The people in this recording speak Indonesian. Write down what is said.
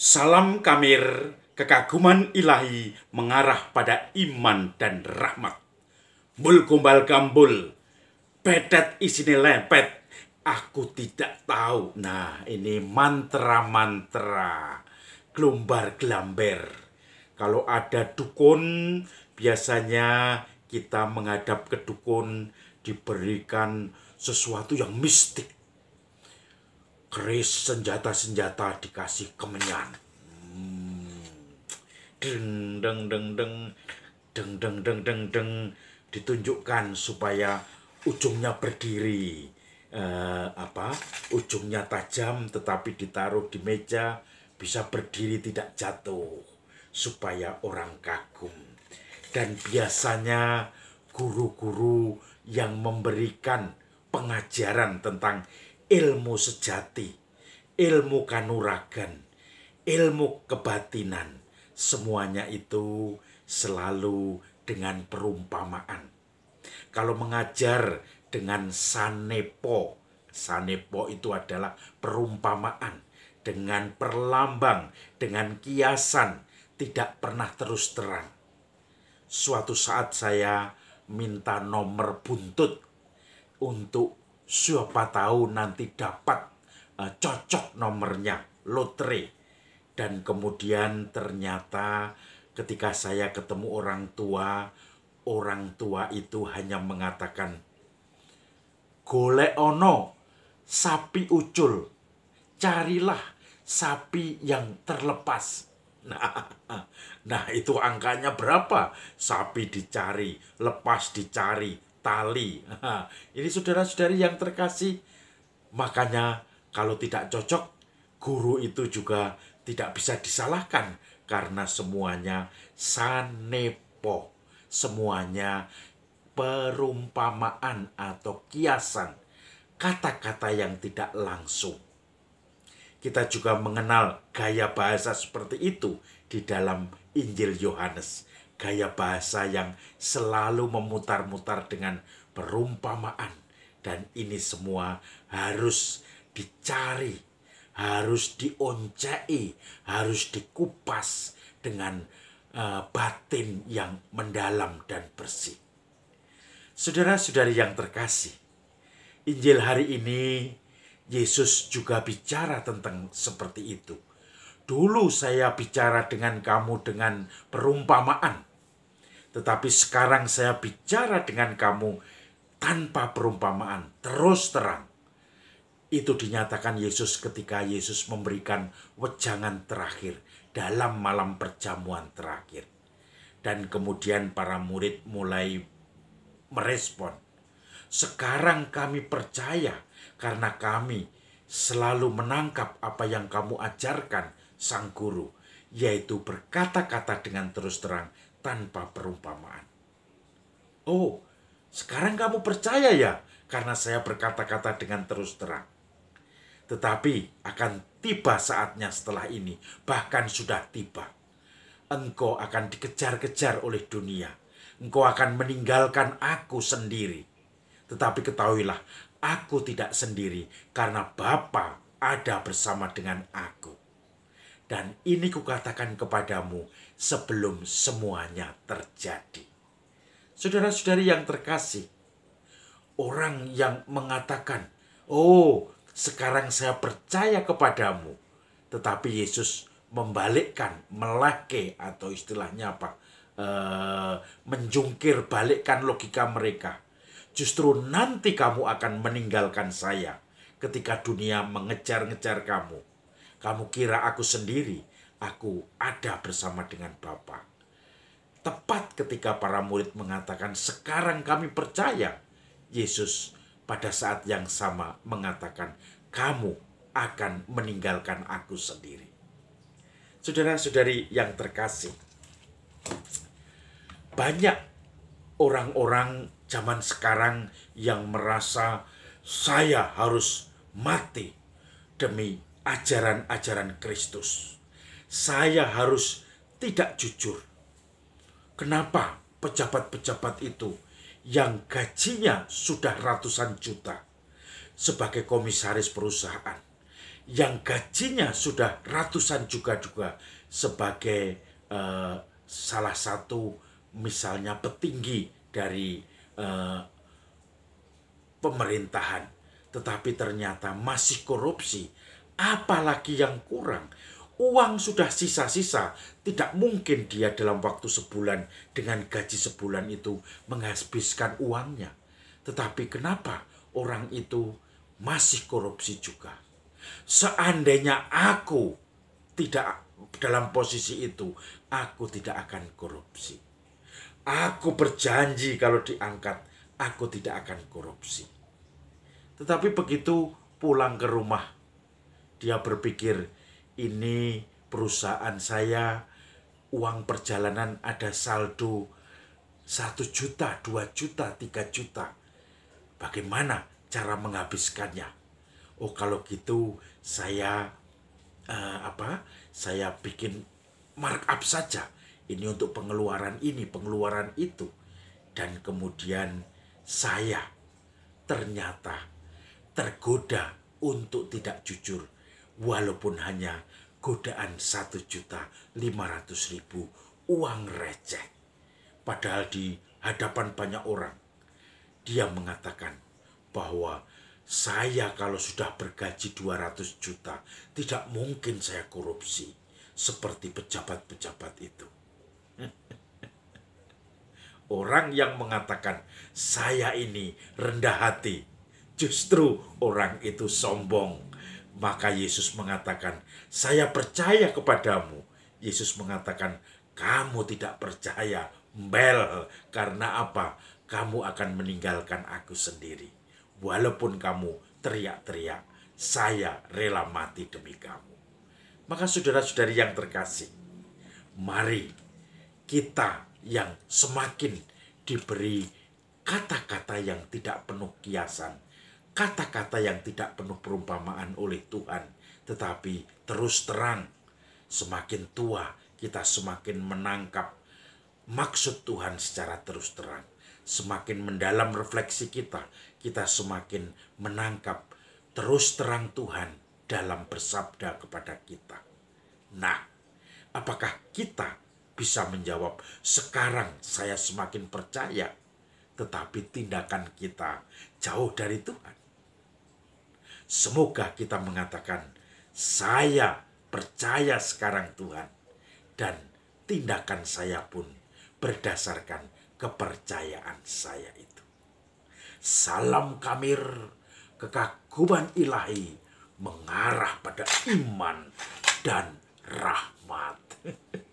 Salam kamir, kekaguman ilahi mengarah pada iman dan rahmat. Bul kumbal gambul, pedet isine lepet, aku tidak tahu. Nah, ini mantra-mantra, gelombar gelamber. Kalau ada dukun, biasanya kita menghadap ke dukun diberikan sesuatu yang mistik Keris senjata-senjata dikasih kemenyan. Hmm. Deng, deng, deng, deng. Deng, deng, deng, deng, deng. Ditunjukkan supaya ujungnya berdiri. Eh, apa ujungnya tajam tetapi ditaruh di meja bisa berdiri tidak jatuh supaya orang kagum dan biasanya guru-guru yang memberikan pengajaran tentang ilmu sejati, ilmu kanuragan, ilmu kebatinan. Semuanya itu selalu dengan perumpamaan. Kalau mengajar dengan sanepo, sanepo itu adalah perumpamaan dengan perlambang, dengan kiasan, tidak pernah terus terang. Suatu saat saya minta nomor buntut untuk siapa tahu nanti dapat uh, cocok nomornya lotre dan kemudian ternyata ketika saya ketemu orang tua orang tua itu hanya mengatakan golek ono sapi ucul carilah sapi yang terlepas Nah, nah itu angkanya berapa? Sapi dicari, lepas dicari, tali. Ini saudara-saudari yang terkasih, makanya kalau tidak cocok, guru itu juga tidak bisa disalahkan karena semuanya sanepo, semuanya perumpamaan atau kiasan, kata-kata yang tidak langsung. Kita juga mengenal gaya bahasa seperti itu di dalam Injil Yohanes gaya bahasa yang selalu memutar-mutar dengan perumpamaan. Dan ini semua harus dicari, harus dioncai, harus dikupas dengan uh, batin yang mendalam dan bersih. Saudara-saudari yang terkasih, Injil hari ini Yesus juga bicara tentang seperti itu. Dulu saya bicara dengan kamu dengan perumpamaan, tetapi sekarang saya bicara dengan kamu tanpa perumpamaan, terus terang. Itu dinyatakan Yesus ketika Yesus memberikan wejangan terakhir dalam malam perjamuan terakhir. Dan kemudian para murid mulai merespon. Sekarang kami percaya karena kami selalu menangkap apa yang kamu ajarkan sang guru, yaitu berkata-kata dengan terus terang, tanpa perumpamaan. Oh, sekarang kamu percaya ya karena saya berkata-kata dengan terus terang. Tetapi akan tiba saatnya setelah ini, bahkan sudah tiba. Engkau akan dikejar-kejar oleh dunia. Engkau akan meninggalkan aku sendiri. Tetapi ketahuilah, aku tidak sendiri karena Bapa ada bersama dengan aku. Dan ini kukatakan kepadamu sebelum semuanya terjadi. Saudara-saudari yang terkasih, orang yang mengatakan, "Oh, sekarang saya percaya kepadamu," tetapi Yesus membalikkan, melake atau istilahnya apa? E, menjungkir balikkan logika mereka. Justru nanti kamu akan meninggalkan saya ketika dunia mengejar-ngejar kamu kamu kira aku sendiri, aku ada bersama dengan Bapa. Tepat ketika para murid mengatakan, sekarang kami percaya, Yesus pada saat yang sama mengatakan, kamu akan meninggalkan aku sendiri. Saudara-saudari yang terkasih, banyak orang-orang zaman sekarang yang merasa saya harus mati demi ajaran-ajaran Kristus. Saya harus tidak jujur. Kenapa pejabat-pejabat itu yang gajinya sudah ratusan juta sebagai komisaris perusahaan, yang gajinya sudah ratusan juga juga sebagai uh, salah satu misalnya petinggi dari uh, pemerintahan, tetapi ternyata masih korupsi apalagi yang kurang. Uang sudah sisa-sisa, tidak mungkin dia dalam waktu sebulan dengan gaji sebulan itu menghabiskan uangnya. Tetapi kenapa orang itu masih korupsi juga? Seandainya aku tidak dalam posisi itu, aku tidak akan korupsi. Aku berjanji kalau diangkat, aku tidak akan korupsi. Tetapi begitu pulang ke rumah, dia berpikir, ini perusahaan saya, uang perjalanan ada saldo satu juta, dua juta, tiga juta. Bagaimana cara menghabiskannya? Oh kalau gitu saya uh, apa? Saya bikin markup saja. Ini untuk pengeluaran ini, pengeluaran itu. Dan kemudian saya ternyata tergoda untuk tidak jujur walaupun hanya godaan satu juta lima ratus ribu uang receh. Padahal di hadapan banyak orang, dia mengatakan bahwa saya kalau sudah bergaji dua ratus juta, tidak mungkin saya korupsi seperti pejabat-pejabat itu. Orang yang mengatakan saya ini rendah hati, justru orang itu sombong maka Yesus mengatakan, "Saya percaya kepadamu." Yesus mengatakan, "Kamu tidak percaya, Bel, karena apa? Kamu akan meninggalkan aku sendiri, walaupun kamu teriak-teriak, 'Saya rela mati demi kamu.'" Maka, saudara-saudari yang terkasih, mari kita yang semakin diberi kata-kata yang tidak penuh kiasan kata-kata yang tidak penuh perumpamaan oleh Tuhan, tetapi terus terang. Semakin tua, kita semakin menangkap maksud Tuhan secara terus terang. Semakin mendalam refleksi kita, kita semakin menangkap terus terang Tuhan dalam bersabda kepada kita. Nah, apakah kita bisa menjawab, "Sekarang saya semakin percaya"? tetapi tindakan kita jauh dari Tuhan. Semoga kita mengatakan, saya percaya sekarang Tuhan. Dan tindakan saya pun berdasarkan kepercayaan saya itu. Salam kamir, kekaguman ilahi mengarah pada iman dan rahmat.